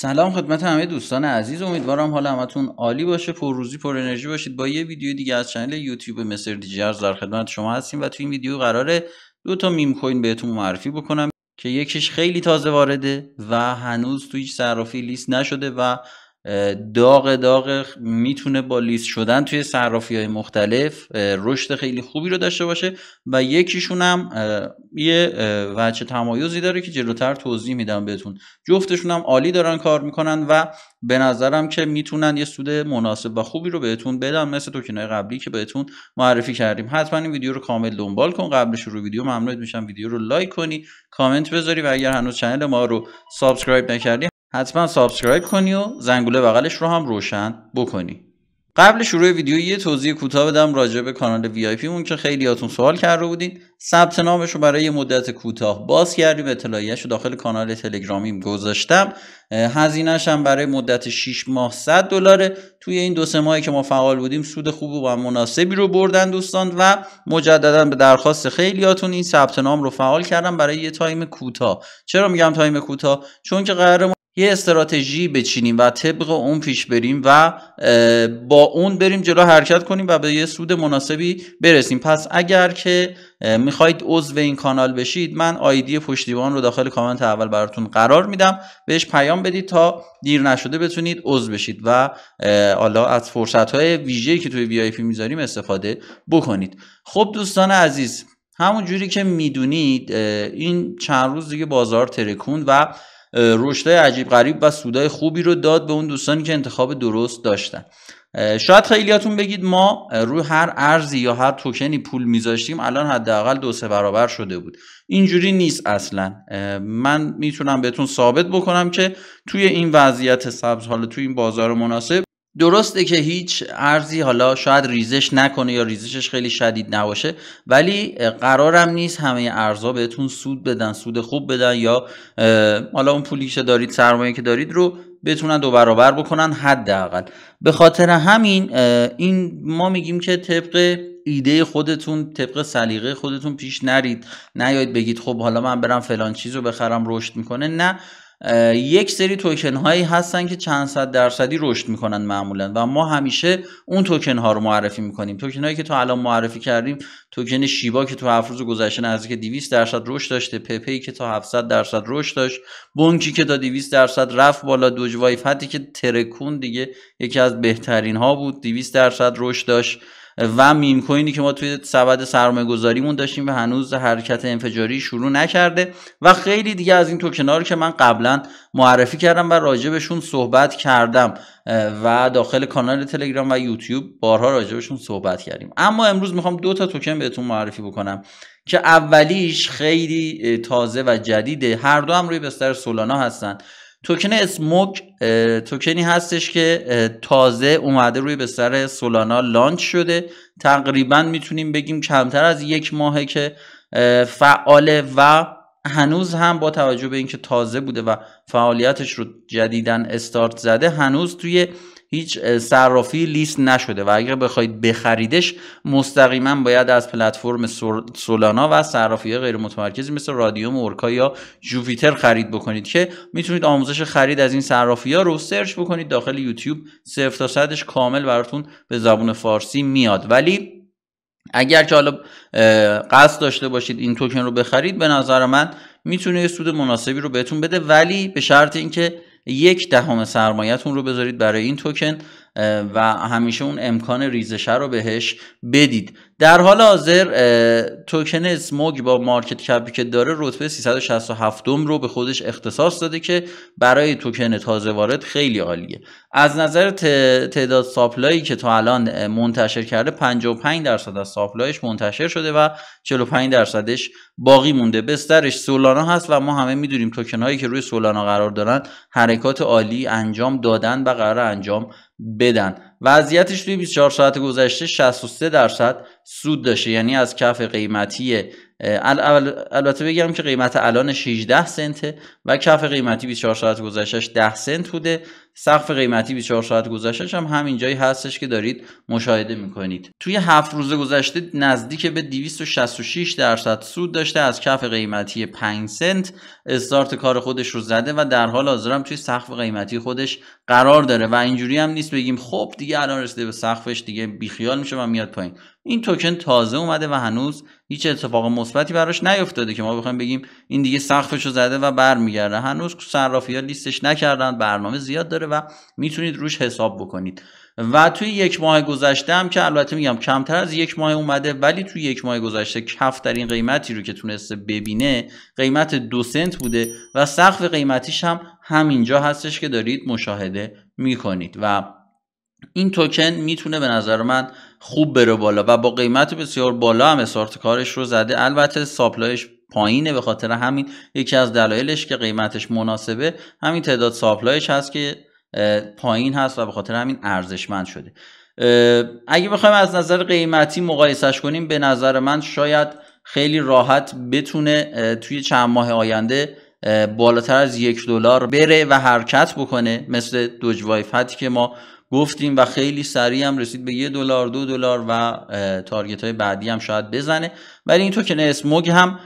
سلام خدمت همه دوستان عزیز امیدوارم حال همتون عالی باشه روزی پر انرژی باشید با یه ویدیو دیگه از چنل یوتیوب مصر دیجرز در خدمت شما هستیم و توی این ویدیو قراره دو تا میم کوین بهتون معرفی بکنم که یکیش خیلی تازه وارده و هنوز توی هیچ صرافی لیست نشده و داغ داغ میتونه با لیست شدن توی صرافی های مختلف رشد خیلی خوبی رو داشته باشه و یکیشون هم یه وچه تمایزی داره که جلوتر توضیح میدم بهتون جفتشون هم عالی دارن کار میکنن و به نظرم که میتونن یه سود مناسب و خوبی رو بهتون بدن مثل توکنای قبلی که بهتون معرفی کردیم حتما این ویدیو رو کامل دنبال کن قبل شروع ویدیو ممنونت میشم ویدیو رو لایک کنی کامنت بذاری و اگر هنوز چنل ما رو سابسکرایب نکردی حتما سابسکرایب کنی و زنگوله بغلش رو هم روشن بکنی قبل شروع ویدیو یه توضیح کوتاه بدم راجع به کانال وی آی مون که خیلیاتون سوال کرده بودین ثبت نامش رو برای مدت کوتاه باز کردیم اطلاعیهش رو داخل کانال تلگرامیم گذاشتم هزینهش هم برای مدت 6 ماه 100 دلاره توی این دو سه ماهی که ما فعال بودیم سود خوب و مناسبی رو بردن دوستان و مجددا به درخواست خیلیاتون این ثبت نام رو فعال کردم برای یه تایم کوتاه چرا میگم تایم کوتاه چون که قرار یه استراتژی بچینیم و طبق اون پیش بریم و با اون بریم جلو حرکت کنیم و به یه سود مناسبی برسیم پس اگر که میخواید عضو این کانال بشید من آیدی پشتیبان رو داخل کامنت اول براتون قرار میدم بهش پیام بدید تا دیر نشده بتونید عضو بشید و حالا از فرصت های ویژه‌ای که توی وی آی پی میذاریم استفاده بکنید خب دوستان عزیز همون جوری که میدونید این چند روز دیگه بازار ترکون و رشدهای عجیب غریب و سودای خوبی رو داد به اون دوستانی که انتخاب درست داشتن شاید خیلیاتون بگید ما روی هر ارزی یا هر توکنی پول میذاشتیم الان حداقل دو سه برابر شده بود اینجوری نیست اصلا من میتونم بهتون ثابت بکنم که توی این وضعیت سبز حالا توی این بازار مناسب درسته که هیچ ارزی حالا شاید ریزش نکنه یا ریزشش خیلی شدید نباشه ولی قرارم نیست همه ارزا بهتون سود بدن سود خوب بدن یا حالا اون پولی که دارید سرمایه که دارید رو بتونن دو برابر بکنن حداقل به خاطر همین این ما میگیم که طبق ایده خودتون طبق سلیقه خودتون پیش نرید نیاید بگید خب حالا من برم فلان چیز رو بخرم رشد میکنه نه یک سری توکن هایی هستن که چند صد درصدی رشد میکنن معمولا و ما همیشه اون توکن ها رو معرفی میکنیم توکن هایی که تا الان معرفی کردیم توکن شیبا که تو هفت روز گذشته نزدیک 200 درصد رشد داشته پپی که تا 700 درصد رشد داشت بونکی که تا 200 درصد رفت بالا دوج وایف که ترکون دیگه یکی از بهترین ها بود 200 درصد رشد داشت و میم کوینی که ما توی سبد سرمایه گذاریمون داشتیم و هنوز حرکت انفجاری شروع نکرده و خیلی دیگه از این توکن‌ها رو که من قبلا معرفی کردم و راجبشون صحبت کردم و داخل کانال تلگرام و یوتیوب بارها راجبشون صحبت کردیم اما امروز میخوام دو تا توکن بهتون معرفی بکنم که اولیش خیلی تازه و جدیده هر دو هم روی بستر سولانا هستن توکن اسموک توکنی هستش که تازه اومده روی به سر سولانا لانچ شده تقریبا میتونیم بگیم کمتر از یک ماهه که فعاله و هنوز هم با توجه به اینکه تازه بوده و فعالیتش رو جدیدن استارت زده هنوز توی هیچ صرافی لیست نشده و اگر بخواید بخریدش مستقیما باید از پلتفرم سولانا و صرافی غیر متمرکزی مثل رادیوم اورکا یا جوپیتر خرید بکنید که میتونید آموزش خرید از این صرافی ها رو سرچ بکنید داخل یوتیوب صفر تا صدش کامل براتون به زبون فارسی میاد ولی اگر که حالا قصد داشته باشید این توکن رو بخرید به نظر من میتونه یه سود مناسبی رو بهتون بده ولی به شرط اینکه یک دهم سرمایهتون رو بذارید برای این توکن و همیشه اون امکان ریزشه رو بهش بدید در حال حاضر توکن اسموگ با مارکت کپی که داره رتبه 367 رو به خودش اختصاص داده که برای توکن تازه وارد خیلی عالیه از نظر تعداد ساپلایی که تا الان منتشر کرده 55 درصد از ساپلایش منتشر شده و 45 درصدش باقی مونده بسترش سولانا هست و ما همه میدونیم توکن هایی که روی سولانا قرار دارن حرکات عالی انجام دادن و قرار انجام بدن وضعیتش توی 24 ساعت گذشته 63 درصد سود داشته یعنی از کف قیمتی البته بگم که قیمت الان 16 سنته و کف قیمتی 24 ساعت گذشتش 10 سنت بوده سقف قیمتی 24 ساعت گذشتش هم همین جایی هستش که دارید مشاهده میکنید توی هفت روز گذشته نزدیک به 266 درصد سود داشته از کف قیمتی 5 سنت استارت کار خودش رو زده و در حال حاضر توی سقف قیمتی خودش قرار داره و اینجوری هم نیست بگیم خب دیگه الان رسیده به سقفش دیگه بیخیال میشه و میاد پایین این توکن تازه اومده و هنوز هیچ اتفاق مثبتی براش نیفتاده که ما بخوایم بگیم این دیگه سقفش رو زده و برمیگرده هنوز صرافی ها لیستش نکردن برنامه زیاد داره و میتونید روش حساب بکنید و توی یک ماه گذشته هم که البته میگم کمتر از یک ماه اومده ولی توی یک ماه گذشته کفترین قیمتی رو که تونسته ببینه قیمت دو سنت بوده و سقف قیمتیش هم همینجا هستش که دارید مشاهده میکنید و این توکن میتونه به نظر من خوب بره بالا و با قیمت بسیار بالا هم استارت کارش رو زده البته ساپلایش پایینه به خاطر همین یکی از دلایلش که قیمتش مناسبه همین تعداد ساپلایش هست که پایین هست و به خاطر همین ارزشمند شده اگه بخوایم از نظر قیمتی مقایسش کنیم به نظر من شاید خیلی راحت بتونه توی چند ماه آینده بالاتر از یک دلار بره و حرکت بکنه مثل دوج وایفتی که ما گفتیم و خیلی سریع هم رسید به یه دلار دو دلار و تارگت های بعدی هم شاید بزنه ولی این توکن اسموگ هم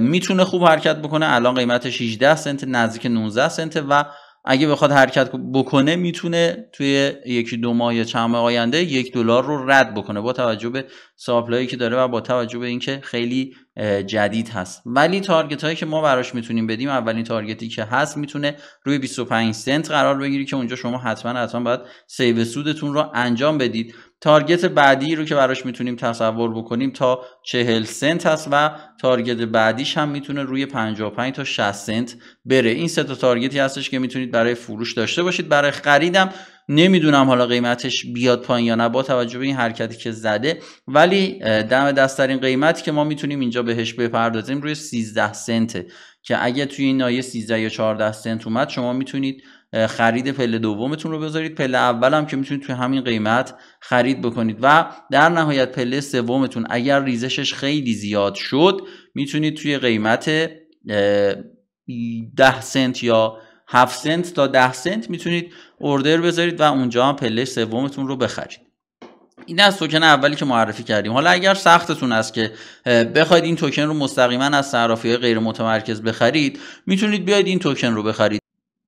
میتونه خوب حرکت بکنه الان قیمتش 16 سنت نزدیک 19 سنت و اگه بخواد حرکت بکنه میتونه توی یکی دو ماه یا چند ماه آینده یک دلار رو رد بکنه با توجه به ساپلایی که داره و با توجه به اینکه خیلی جدید هست ولی تارگت هایی که ما براش میتونیم بدیم اولین تارگتی که هست میتونه روی 25 سنت قرار بگیری که اونجا شما حتما حتما باید سیو سودتون رو انجام بدید تارگت بعدی رو که براش میتونیم تصور بکنیم تا 40 سنت هست و تارگت بعدیش هم میتونه روی 55 تا 60 سنت بره این سه تا تارگتی هستش که میتونید برای فروش داشته باشید برای خریدم نمیدونم حالا قیمتش بیاد پایین یا نه با توجه به این حرکتی که زده ولی دم دست این قیمتی که ما میتونیم اینجا بهش بپردازیم روی 13 سنته که اگه توی این نایه 13 یا 14 سنت اومد شما میتونید خرید پله دومتون رو بذارید پله اول هم که میتونید توی همین قیمت خرید بکنید و در نهایت پله سومتون اگر ریزشش خیلی زیاد شد میتونید توی قیمت 10 سنت یا 7 سنت تا 10 سنت میتونید اوردر بذارید و اونجا هم پله سومتون رو بخرید این از توکن اولی که معرفی کردیم حالا اگر سختتون است که بخواید این توکن رو مستقیما از صرافی غیر متمرکز بخرید میتونید بیاید این توکن رو بخرید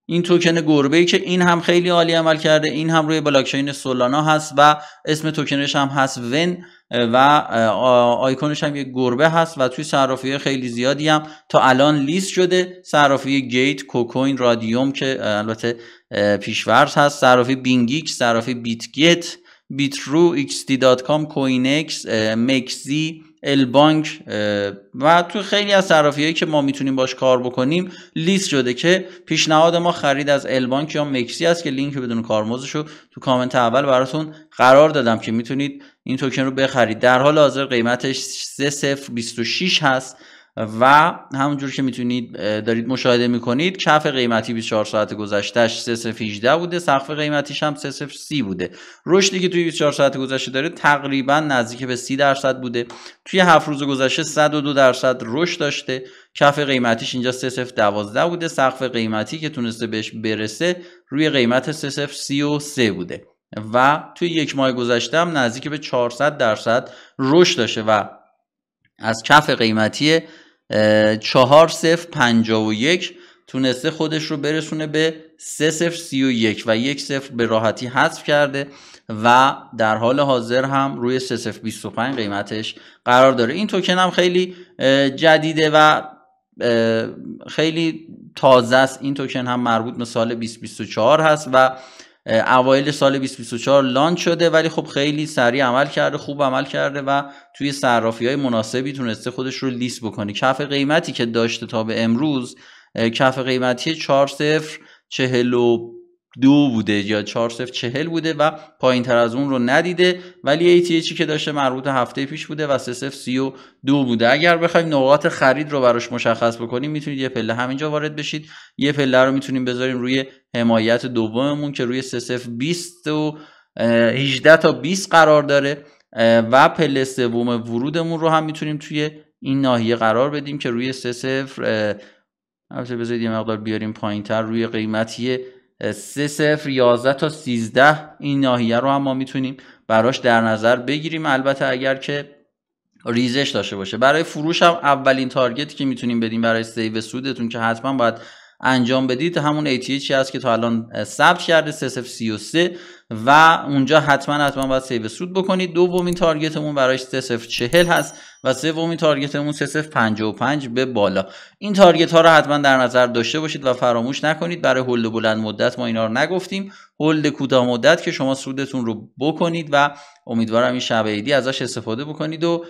این توکن گربه ای که این هم خیلی عالی عمل کرده این هم روی بلاکچین سولانا هست و اسم توکنش هم هست ون و آیکونش هم یک گربه هست و توی صرافی خیلی زیادی هم تا الان لیست شده صرافی گیت کوکوین رادیوم که البته پیشورز هست صرافی بینگیک صرافی بیتگیت بیترو ایکس دی دات کام کوینکس مکزی البانک و تو خیلی از هایی که ما میتونیم باش کار بکنیم لیست شده که پیشنهاد ما خرید از البانک یا مکسی است که لینک بدون کارمزش رو تو کامنت اول براتون قرار دادم که میتونید این توکن رو بخرید در حال حاضر قیمتش 3026 هست و همونجور که میتونید دارید مشاهده میکنید کف قیمتی 24 ساعت گذشتهش 3.18 بوده سقف قیمتیش هم 3.30 بوده رشدی که توی 24 ساعت گذشته داره تقریبا نزدیک به 30 درصد بوده توی 7 روز گذشته 102 درصد رشد داشته کف قیمتیش اینجا 3.12 بوده سقف قیمتی که تونسته بهش برسه روی قیمت 3.33 بوده و توی یک ماه گذشته هم نزدیک به 400 درصد رشد داشته و از کف قیمتی چهار صفر پنجا و یک تونسته خودش رو برسونه به سه سف سی و یک و یک صفر به راحتی حذف کرده و در حال حاضر هم روی سه سف بیست و پنج قیمتش قرار داره این توکن هم خیلی جدیده و خیلی تازه است این توکن هم مربوط به سال 2024 هست و اوایل سال 2024 لانچ شده ولی خب خیلی سریع عمل کرده خوب عمل کرده و توی صرافی های مناسبی تونسته خودش رو لیست بکنه کف قیمتی که داشته تا به امروز کف قیمتی 4 صفر دو بوده یا چهار چهل بوده و پایین تر از اون رو ندیده ولی چی که داشته مربوط هفته پیش بوده و سی و دو بوده اگر بخوایم نقاط خرید رو براش مشخص بکنیم میتونید یه پله همینجا وارد بشید یه پله رو میتونیم بذاریم روی حمایت دوممون که روی سه 20 و 18 تا 20 قرار داره و پله سوم ورودمون رو هم میتونیم توی این ناحیه قرار بدیم که روی سه بذارید مقدار بیاریم پایین تر روی قیمتی سه صفر یازده تا 13 این ناحیه رو هم ما میتونیم براش در نظر بگیریم البته اگر که ریزش داشته باشه برای فروش هم اولین تارگتی که میتونیم بدیم برای سیو سودتون که حتما باید انجام بدید همون ATH هست که تا الان ثبت کرده 3033 و اونجا حتما حتما باید سیو سود بکنید دومین تارگتمون برای 3040 هست و سومین تارگتمون 3055 به بالا این تارگت ها رو حتما در نظر داشته باشید و فراموش نکنید برای هولد بلند مدت ما اینا رو نگفتیم هولد کوتاه مدت که شما سودتون رو بکنید و امیدوارم این شب ازش استفاده بکنید و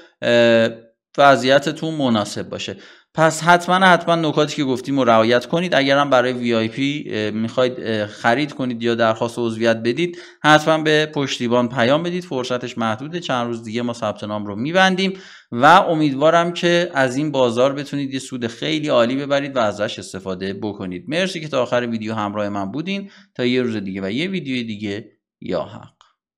وضعیتتون مناسب باشه پس حتما حتما نکاتی که گفتیم رو رعایت کنید اگر هم برای وی آی پی میخواید خرید کنید یا درخواست عضویت بدید حتما به پشتیبان پیام بدید فرصتش محدوده چند روز دیگه ما ثبت نام رو میبندیم و امیدوارم که از این بازار بتونید یه سود خیلی عالی ببرید و ازش استفاده بکنید مرسی که تا آخر ویدیو همراه من بودین تا یه روز دیگه و یه ویدیو دیگه یا هم